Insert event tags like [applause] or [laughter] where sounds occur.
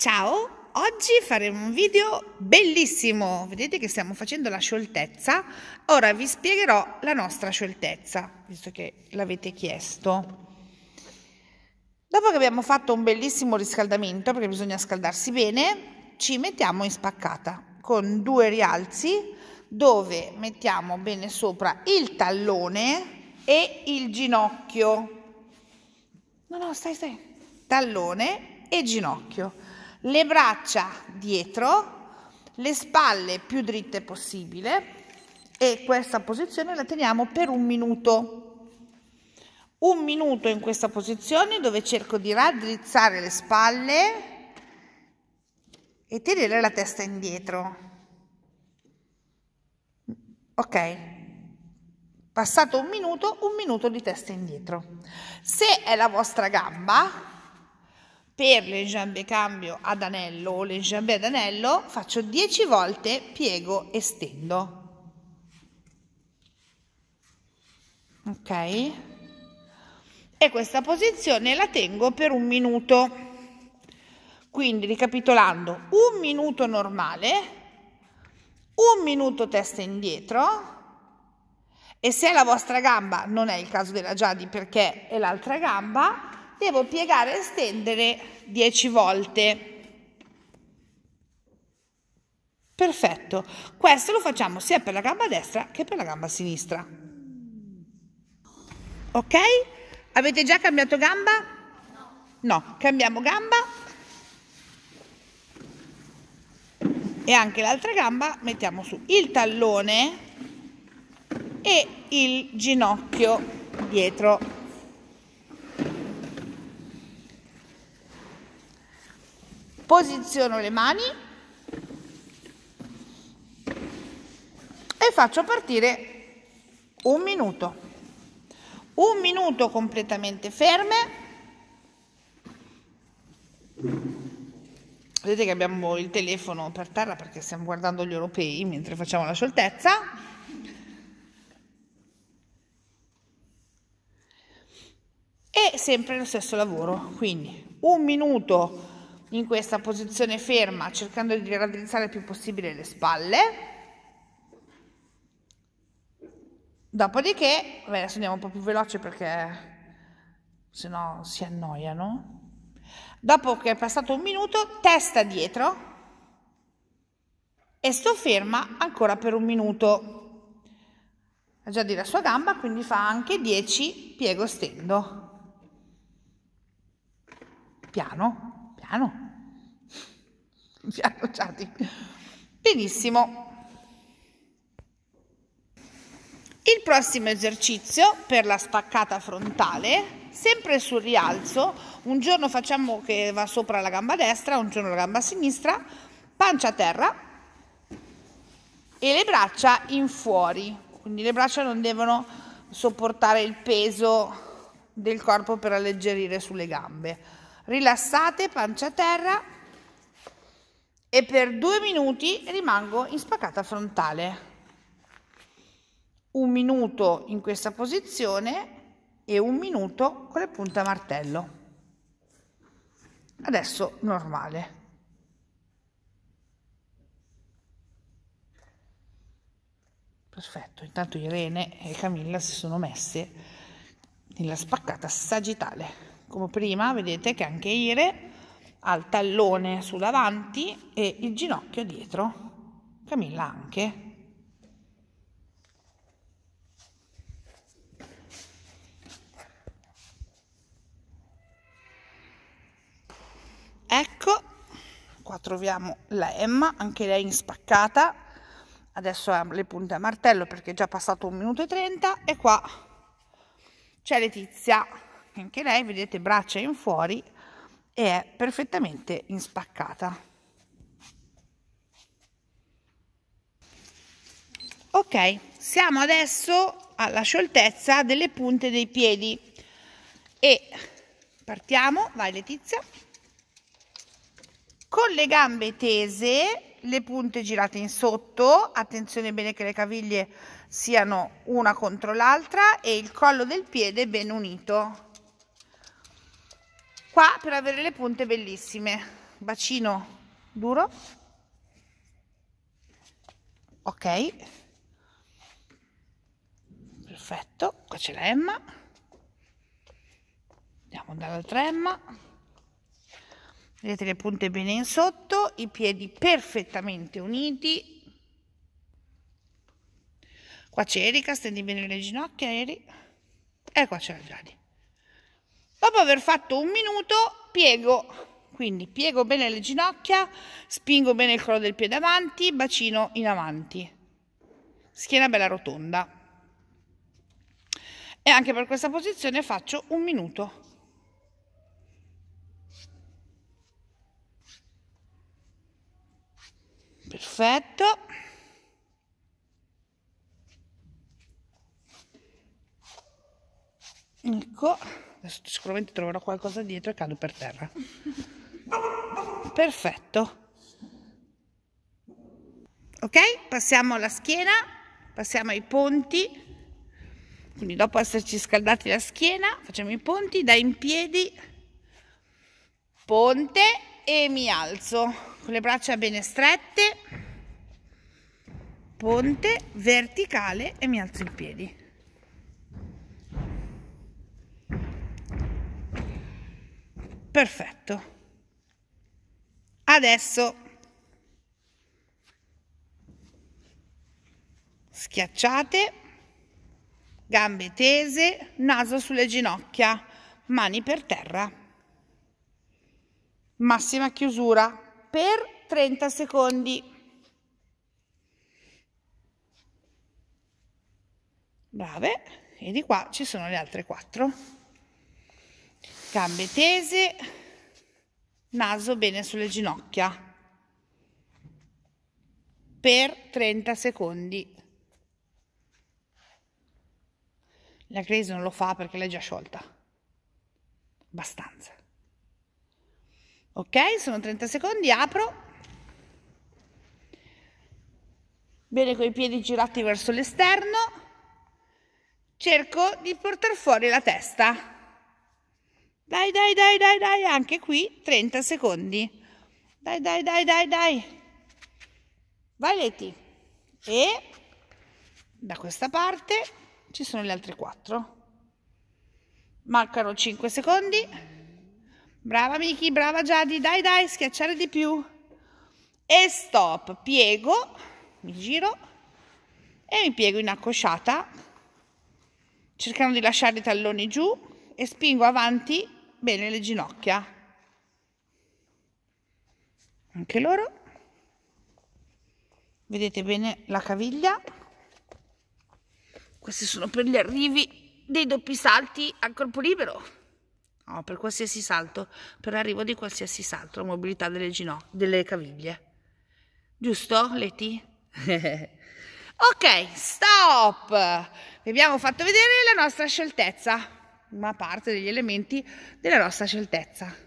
Ciao, oggi faremo un video bellissimo, vedete che stiamo facendo la scioltezza, ora vi spiegherò la nostra scioltezza, visto che l'avete chiesto. Dopo che abbiamo fatto un bellissimo riscaldamento, perché bisogna scaldarsi bene, ci mettiamo in spaccata con due rialzi dove mettiamo bene sopra il tallone e il ginocchio. No, no, stai, stai. Tallone e ginocchio le braccia dietro, le spalle più dritte possibile e questa posizione la teniamo per un minuto. Un minuto in questa posizione dove cerco di raddrizzare le spalle e tenere la testa indietro. Ok, passato un minuto, un minuto di testa indietro. Se è la vostra gamba, per le jambe cambio ad anello o le jambe ad anello faccio 10 volte piego e stendo. Ok? E questa posizione la tengo per un minuto. Quindi ricapitolando, un minuto normale, un minuto testa indietro e se è la vostra gamba non è il caso della Giadi perché è l'altra gamba, devo piegare e stendere 10 volte. Perfetto, questo lo facciamo sia per la gamba destra che per la gamba sinistra. Ok? Avete già cambiato gamba? No, cambiamo gamba e anche l'altra gamba mettiamo su il tallone e il ginocchio dietro. posiziono le mani e faccio partire un minuto. Un minuto completamente ferme. Vedete che abbiamo il telefono per terra perché stiamo guardando gli europei mentre facciamo la scioltezza. E sempre lo stesso lavoro, quindi un minuto in questa posizione ferma cercando di raddrizzare il più possibile le spalle dopodiché adesso andiamo un po' più veloce perché sennò si annoiano dopo che è passato un minuto testa dietro e sto ferma ancora per un minuto ha già di la sua gamba quindi fa anche 10 piego stendo piano Piano. Piano, Giardi. Benissimo. Il prossimo esercizio per la spaccata frontale, sempre sul rialzo, un giorno facciamo che va sopra la gamba destra, un giorno la gamba sinistra, pancia a terra e le braccia in fuori, quindi le braccia non devono sopportare il peso del corpo per alleggerire sulle gambe rilassate pancia a terra e per due minuti rimango in spaccata frontale un minuto in questa posizione e un minuto con le punte a martello adesso normale perfetto intanto Irene e Camilla si sono messe nella spaccata sagittale come prima vedete che anche Ire ha il tallone davanti e il ginocchio dietro Camilla anche ecco qua troviamo la Emma anche lei in spaccata adesso ha le punte a martello perché è già passato un minuto e 30 e qua c'è Letizia anche lei vedete braccia in fuori e è perfettamente in spaccata ok siamo adesso alla scioltezza delle punte dei piedi e partiamo vai Letizia con le gambe tese le punte girate in sotto attenzione bene che le caviglie siano una contro l'altra e il collo del piede ben unito qua per avere le punte bellissime bacino duro ok perfetto qua c'è la emma andiamo dall'altra emma vedete le punte bene in sotto i piedi perfettamente uniti qua c'è Erika stendi bene le ginocchia Eri e qua c'è la Giadi Dopo aver fatto un minuto piego quindi piego bene le ginocchia, spingo bene il collo del piede avanti, bacino in avanti. Schiena bella rotonda. E anche per questa posizione faccio un minuto. Perfetto. ecco adesso sicuramente troverò qualcosa dietro e cado per terra perfetto ok passiamo alla schiena passiamo ai ponti quindi dopo esserci scaldati la schiena facciamo i ponti da in piedi ponte e mi alzo con le braccia bene strette ponte verticale e mi alzo in piedi Perfetto. Adesso schiacciate, gambe tese, naso sulle ginocchia, mani per terra. Massima chiusura per 30 secondi. Brave, e di qua ci sono le altre quattro gambe tese, naso bene sulle ginocchia per 30 secondi. La crisi non lo fa perché l'hai già sciolta. Abbastanza. Ok, sono 30 secondi, apro. Bene con i piedi girati verso l'esterno. Cerco di portare fuori la testa. Dai, dai, dai, dai, dai, anche qui 30 secondi. Dai, dai, dai, dai, dai. Vai Leti. E da questa parte ci sono le altre 4. Mancano 5 secondi. Brava Miki, brava Giadi, dai, dai, schiacciare di più. E stop, piego, mi giro e mi piego in accosciata, cercando di lasciare i talloni giù e spingo avanti bene le ginocchia. Anche loro. Vedete bene la caviglia. Questi sono per gli arrivi dei doppi salti al corpo libero. No, per qualsiasi salto, per l'arrivo di qualsiasi salto, la mobilità delle, delle caviglie. Giusto, Leti? [laughs] ok, stop! Vi abbiamo fatto vedere la nostra scioltezza ma parte degli elementi della nostra sceltezza.